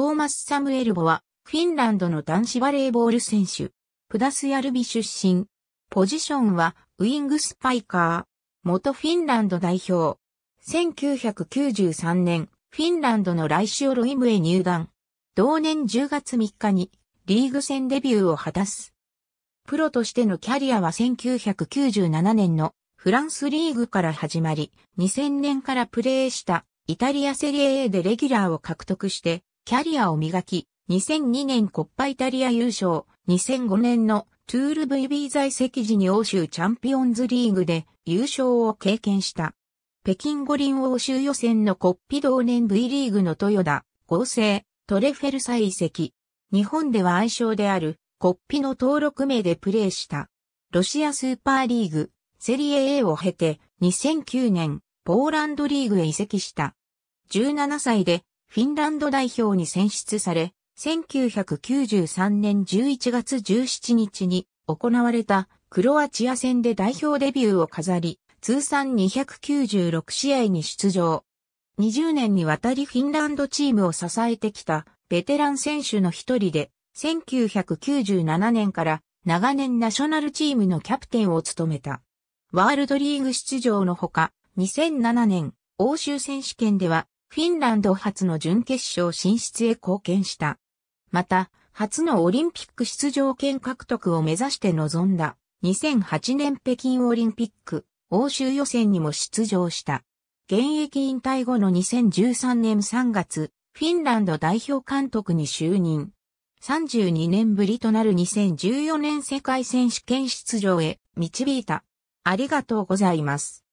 トーマス・サムエルボは、フィンランドの男子バレーボール選手、プダスヤルビ出身。ポジションは、ウィングスパイカー。元フィンランド代表。1993年、フィンランドのライシオロイムへ入団。同年10月3日に、リーグ戦デビューを果たす。プロとしてのキャリアは1997年のフランスリーグから始まり、2000年からプレーしたイタリアセリエ A でレギュラーを獲得して、キャリアを磨き、2002年コッパイタリア優勝、2005年のトゥール VB 在籍時に欧州チャンピオンズリーグで優勝を経験した。北京五輪欧州予選のコッピ同年 V リーグの豊田、合成、トレフェルサ移籍。日本では愛称であるコッピの登録名でプレーした。ロシアスーパーリーグ、セリエ A を経て2009年ポーランドリーグへ移籍した。17歳でフィンランド代表に選出され、1993年11月17日に行われたクロアチア戦で代表デビューを飾り、通算296試合に出場。20年にわたりフィンランドチームを支えてきたベテラン選手の一人で、1997年から長年ナショナルチームのキャプテンを務めた。ワールドリーグ出場のほか、2007年欧州選手権ではフィンランド初の準決勝進出へ貢献した。また、初のオリンピック出場権獲得を目指して臨んだ2008年北京オリンピック欧州予選にも出場した。現役引退後の2013年3月、フィンランド代表監督に就任。32年ぶりとなる2014年世界選手権出場へ導いた。ありがとうございます。